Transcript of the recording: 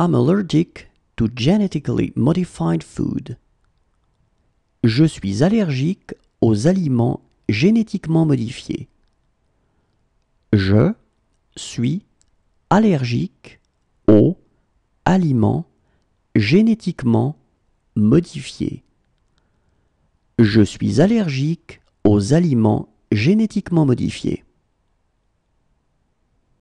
I'm allergic to genetically modified food. Je suis allergique aux aliments génétiquement modifiés. Je suis allergique aux aliments génétiquement modifiés. Je suis allergique aux aliments génétiquement modifiés.